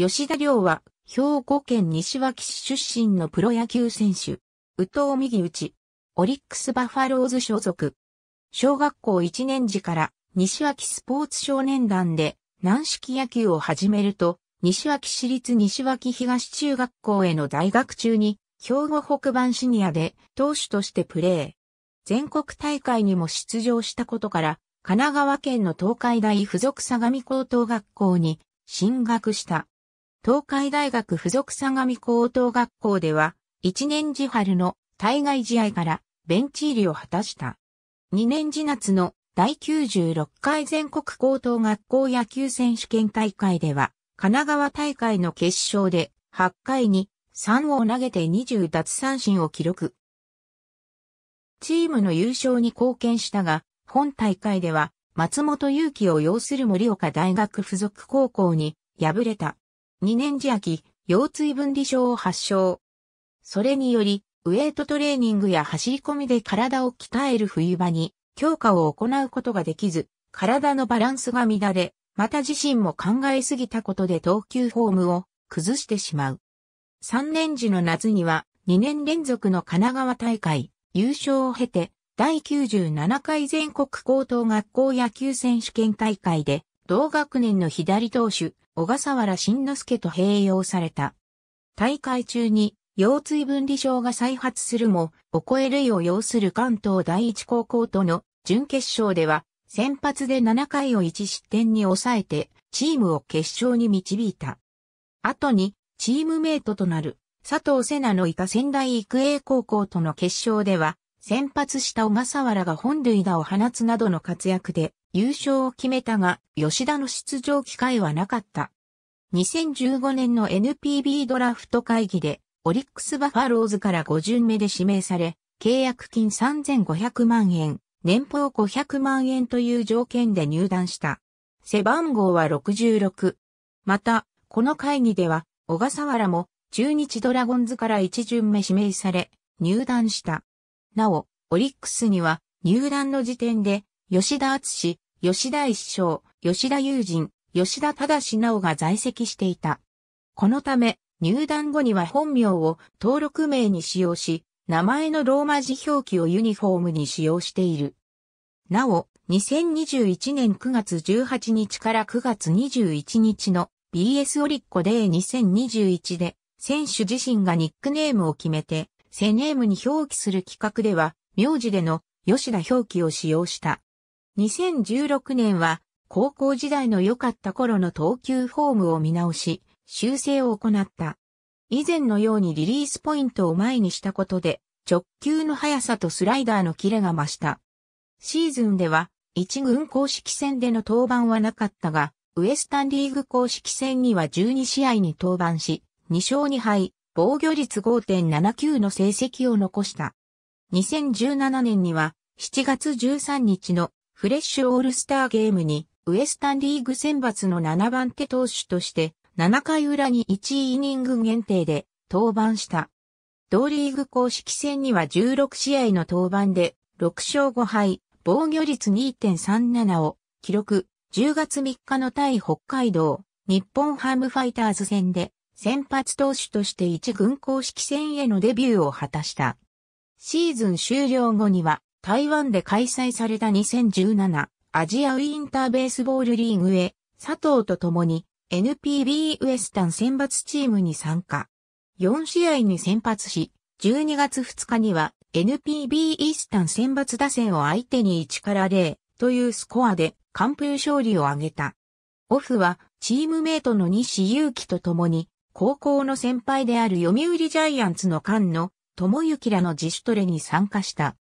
吉田亮は、兵庫県西脇市出身のプロ野球選手。宇藤右打オリックスバファローズ所属。小学校1年時から、西脇スポーツ少年団で、軟式野球を始めると、西脇市立西脇東中学校への在学中に、兵庫北番シニアで投手としてプレー。全国大会にも出場したことから、神奈川県の東海大附属相模高等学校に進学した。東海大学附属相模高等学校では、1年次春の対外試合からベンチ入りを果たした。2年次夏の第96回全国高等学校野球選手権大会では、神奈川大会の決勝で8回に3を投げて20奪三振を記録。チームの優勝に貢献したが、本大会では松本祐樹を擁する森岡大学附属高校に敗れた。2年時秋、腰椎分離症を発症。それにより、ウエイトトレーニングや走り込みで体を鍛える冬場に強化を行うことができず、体のバランスが乱れ、また自身も考えすぎたことで投球フォームを崩してしまう。3年時の夏には2年連続の神奈川大会優勝を経て第97回全国高等学校野球選手権大会で同学年の左投手、小笠原慎之介と併用された。大会中に腰椎分離症が再発するも、お声類を要する関東第一高校との準決勝では、先発で7回を1失点に抑えて、チームを決勝に導いた。後に、チームメイトとなる、佐藤瀬名のいた仙台育英高校との決勝では、先発した小笠原が本塁打を放つなどの活躍で、優勝を決めたが、吉田の出場機会はなかった。2015年の NPB ドラフト会議で、オリックスバファローズから5巡目で指名され、契約金3500万円、年俸500万円という条件で入団した。背番号は66。また、この会議では、小笠原も中日ドラゴンズから1巡目指名され、入団した。なお、オリックスには入団の時点で吉田厚吉田一生、吉田友人、吉田忠なおが在籍していた。このため、入団後には本名を登録名に使用し、名前のローマ字表記をユニフォームに使用している。なお、2021年9月18日から9月21日の BS オリッコデー2021で、選手自身がニックネームを決めて、セネームに表記する企画では、名字での吉田表記を使用した。2016年は高校時代の良かった頃の投球フォームを見直し、修正を行った。以前のようにリリースポイントを前にしたことで、直球の速さとスライダーのキレが増した。シーズンでは、一軍公式戦での登板はなかったが、ウエスタンリーグ公式戦には12試合に登板し、2勝2敗、防御率5.79の成績を残した。2017年には、7月13日のフレッシュオールスターゲームに、ウエスタンリーグ選抜の7番手投手として、7回裏に1イニング限定で登板した。同リーグ公式戦には16試合の登板で、6勝5敗、防御率2.37を記録、10月3日の対北海道、日本ハムファイターズ戦で、先発投手として1軍公式戦へのデビューを果たした。シーズン終了後には、台湾で開催された2017アジアウィンターベースボールリーグへ、佐藤と共に NPB ウエスタン選抜チームに参加。4試合に先発し、12月2日には NPB イースタン選抜打線を相手に1から0というスコアで完封勝利を挙げた。オフはチームメイトの西祐希と共に高校の先輩である読売ジャイアンツの菅野智之らの自主トレに参加した。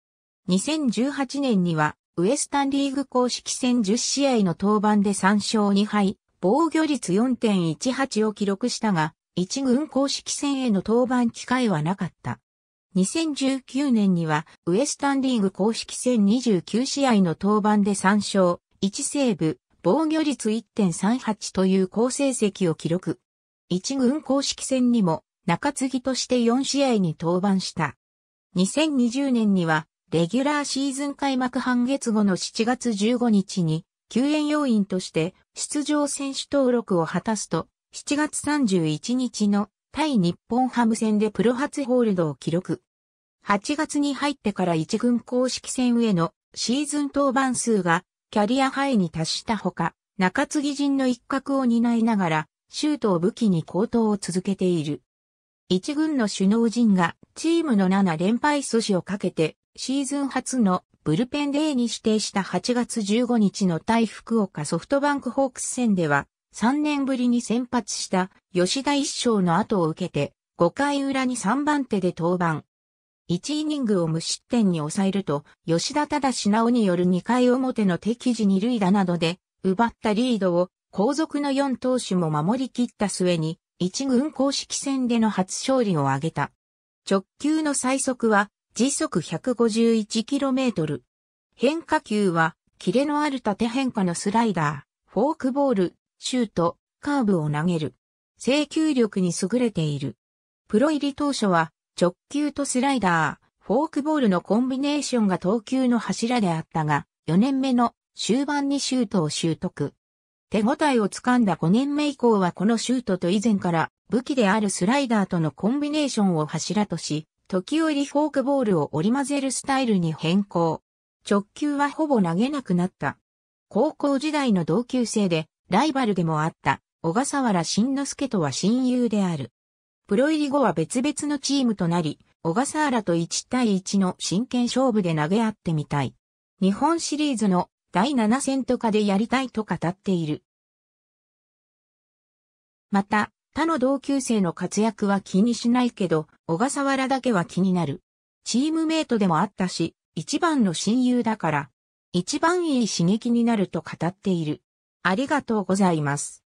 2018年には、ウエスタンリーグ公式戦10試合の登板で3勝2敗、防御率4.18を記録したが、1軍公式戦への登板機会はなかった。2019年には、ウエスタンリーグ公式戦29試合の登板で3勝、1セーブ、防御率1.38という好成績を記録。1軍公式戦にも、中継ぎとして4試合に登板した。2020年には、レギュラーシーズン開幕半月後の7月15日に、救援要員として出場選手登録を果たすと、7月31日の対日本ハム戦でプロ初ホールドを記録。8月に入ってから1軍公式戦へのシーズン登板数がキャリアハイに達したほか、中継ぎ陣の一角を担いながら、シュートを武器に高騰を続けている。一軍の首脳陣がチームの7連敗阻止をかけてシーズン初のブルペンデーに指定した8月15日の対福岡ソフトバンクホークス戦では、3年ぶりに先発した吉田一生の後を受けて、5回裏に3番手で登板。1イニングを無失点に抑えると、吉田忠直による2回表の敵時二塁打などで、奪ったリードを後続の4投手も守り切った末に、1軍公式戦での初勝利を挙げた。直球の最速は時速 151km。変化球は、キレのある縦変化のスライダー、フォークボール、シュート、カーブを投げる。制球力に優れている。プロ入り当初は、直球とスライダー、フォークボールのコンビネーションが投球の柱であったが、4年目の終盤にシュートを習得。手応えをつかんだ5年目以降はこのシュートと以前から武器であるスライダーとのコンビネーションを柱とし、時折フォークボールを織り交ぜるスタイルに変更。直球はほぼ投げなくなった。高校時代の同級生で、ライバルでもあった、小笠原慎之介とは親友である。プロ入り後は別々のチームとなり、小笠原と1対1の真剣勝負で投げ合ってみたい。日本シリーズの第7戦とかでやりたいと語っている。また、他の同級生の活躍は気にしないけど、小笠原だけは気になる。チームメイトでもあったし、一番の親友だから、一番いい刺激になると語っている。ありがとうございます。